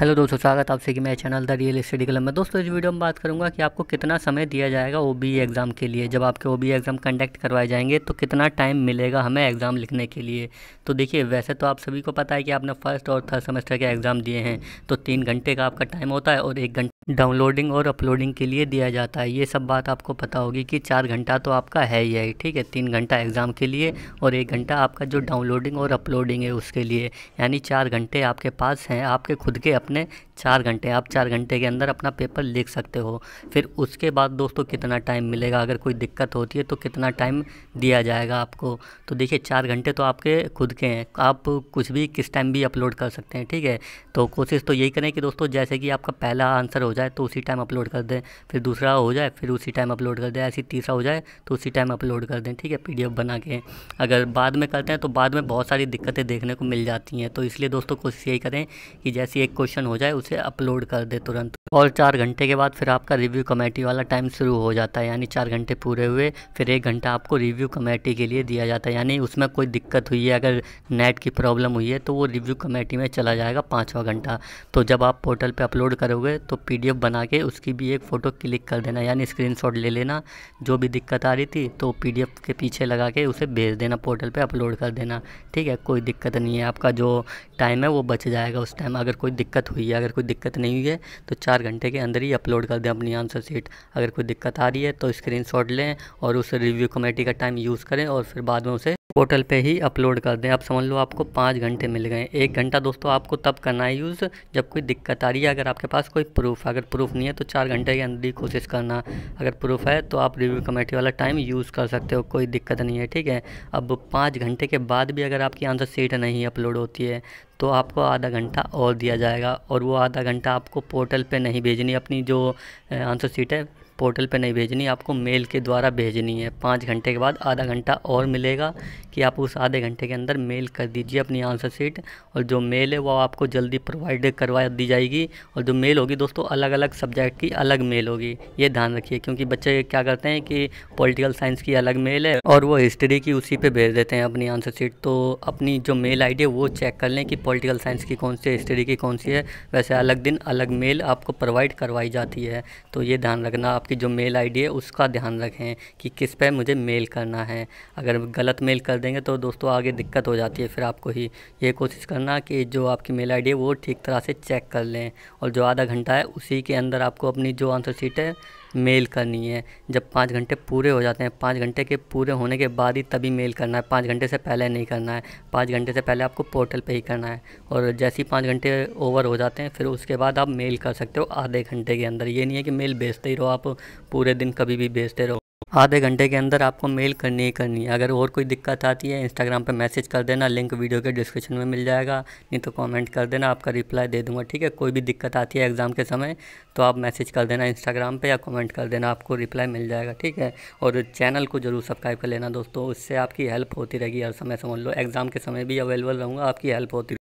hello दोस्तों स्वागत आपसे कि मेरे channel the real study club में दोस्तों इस वीडियो में बात करूंगा कि आपको कितना समय दिया जाएगा ओ बी एग्ज़ाम के लिए जब आपके ओ बी एग्ज़ाम कंडक्ट करवाए जाएंगे तो कितना टाइम मिलेगा हमें एग्ज़ाम लिखने के लिए तो देखिए वैसे तो आप सभी को पता है कि आपने फर्स्ट और थर्ड सेमेस्टर के एग्ज़ाम दिए हैं तो तीन घंटे का आपका टाइम होता है और एक घंटे डाउनलोडिंग और अपलोडिंग के लिए दिया जाता है ये सब बात आपको पता होगी कि चार घंटा तो आपका है ही है ठीक है तीन घंटा एग्ज़ाम के लिए और एक घंटा आपका जो डाउनलोडिंग और अपलोडिंग है उसके लिए यानी चार घंटे आपके पास हैं आपके खुद के अपने चार घंटे आप चार घंटे के अंदर अपना पेपर लिख सकते हो फिर उसके बाद दोस्तों कितना टाइम मिलेगा अगर कोई दिक्कत होती है तो कितना टाइम दिया जाएगा आपको तो देखिए चार घंटे तो आपके खुद के हैं आप कुछ भी किस टाइम भी अपलोड कर सकते हैं ठीक है तो कोशिश तो यही करें कि दोस्तों जैसे कि आपका पहला आंसर हो जाए तो उसी टाइम अपलोड कर दें फिर दूसरा हो जाए फिर उसी टाइम अपलोड कर दें ऐसी तीसरा हो जाए तो उसी टाइम अपलोड कर दें ठीक है पी बना के अगर बाद में करते हैं तो बाद में बहुत सारी दिक्कतें देखने को मिल जाती हैं तो इसलिए दोस्तों कोशिश यही करें कि जैसे एक क्वेश्चन सेक्शन हो जाए उसे अपलोड कर दे तुरंत और चार घंटे के बाद फिर आपका रिव्यू कमेटी वाला टाइम शुरू हो जाता है यानी चार घंटे पूरे हुए फिर एक घंटा आपको रिव्यू कमेटी के लिए दिया जाता है यानी उसमें कोई दिक्कत हुई है अगर नेट की प्रॉब्लम हुई है तो वो रिव्यू कमेटी में चला जाएगा पाँचवा घंटा तो जब आप पोर्टल पर अपलोड करोगे तो पी बना के उसकी भी एक फ़ोटो क्लिक कर देना यानी स्क्रीन ले लेना जो भी दिक्कत आ रही थी तो पी के पीछे लगा के उसे भेज देना पोर्टल पर अपलोड कर देना ठीक है कोई दिक्कत नहीं है आपका जो टाइम है वो बच जाएगा उस टाइम अगर कोई दिक्कत हुई है अगर कोई दिक्कत नहीं हुई है तो चार घंटे के अंदर ही अपलोड कर दें अपनी आंसर शीट अगर कोई दिक्कत आ रही है तो स्क्रीनशॉट लें और उस रिव्यू कमेटी का टाइम यूज़ करें और फिर बाद में उसे पोर्टल पे ही अपलोड कर दें आप समझ लो आपको पाँच घंटे मिल गए एक घंटा दोस्तों आपको तब करना है यूज़ जब कोई दिक्कत आ रही है अगर आपके पास कोई प्रूफ अगर प्रूफ नहीं है तो चार घंटे के अंदर ही कोशिश करना अगर प्रूफ है तो आप रिव्यू कमेटी वाला टाइम यूज़ कर सकते हो कोई दिक्कत नहीं है ठीक है अब पाँच घंटे के बाद भी अगर आपकी आंसर सीट नहीं अपलोड होती है तो आपको आधा घंटा और दिया जाएगा और वो आधा घंटा आपको पोर्टल पे नहीं भेजनी अपनी जो आंसर सीट है पोर्टल पे नहीं भेजनी आपको मेल के द्वारा भेजनी है पाँच घंटे के बाद आधा घंटा और मिलेगा कि आप उस आधे घंटे के अंदर मेल कर दीजिए अपनी आंसर सीट और जो मेल है वो आपको जल्दी प्रोवाइड करवा दी जाएगी और जो मेल होगी दोस्तों अलग अलग सब्जेक्ट की अलग मेल होगी ये ध्यान रखिए क्योंकि बच्चे क्या करते हैं कि पोलिटिकल साइंस की अलग मेल है और वो हिस्ट्री की उसी पर भेज देते हैं अपनी आंसर सीट तो अपनी जो मेल आई है वो चेक कर लें कि पोलिटिकल साइंस की कौन सी हिस्ट्री की कौन सी है वैसे अलग दिन अलग मेल आपको प्रोवाइड करवाई जाती है तो ये ध्यान रखना आप आपकी जो मेल आईडी है उसका ध्यान रखें कि किस पे मुझे मेल करना है अगर गलत मेल कर देंगे तो दोस्तों आगे दिक्कत हो जाती है फिर आपको ही ये कोशिश करना कि जो आपकी मेल आई है वो ठीक तरह से चेक कर लें और जो आधा घंटा है उसी के अंदर आपको अपनी जो आंसर शीट है मेल करनी है जब पाँच घंटे पूरे हो जाते हैं पाँच घंटे के पूरे होने के बाद ही तभी मेल करना है पाँच घंटे से पहले नहीं करना है पाँच घंटे से पहले आपको पोर्टल पे ही करना है और जैसे ही पाँच घंटे ओवर हो जाते हैं फिर उसके बाद आप मेल कर सकते हो आधे घंटे के अंदर ये नहीं है कि मेल भेजते ही रहो आप पूरे दिन कभी भी भेजते रहो आधे घंटे के अंदर आपको मेल करनी ही करनी है अगर और कोई दिक्कत आती है इंस्टाग्राम पर मैसेज कर देना लिंक वीडियो के डिस्क्रिप्शन में मिल जाएगा नहीं तो कॉमेंट कर देना आपका रिप्लाई दे दूँगा ठीक है कोई भी दिक्कत आती है एग्ज़ाम के समय तो आप मैसेज कर देना इंस्टाग्राम पर या कॉमेंट कर देना आपको रिप्लाई मिल जाएगा ठीक है और चैनल को ज़रूर सब्सक्राइब कर लेना दोस्तों उससे आपकी हेल्प होती रहेगी हर समय समझ लो एग्ज़ाम के समय भी अवेलेबल रहूँगा आपकी हेल्प होती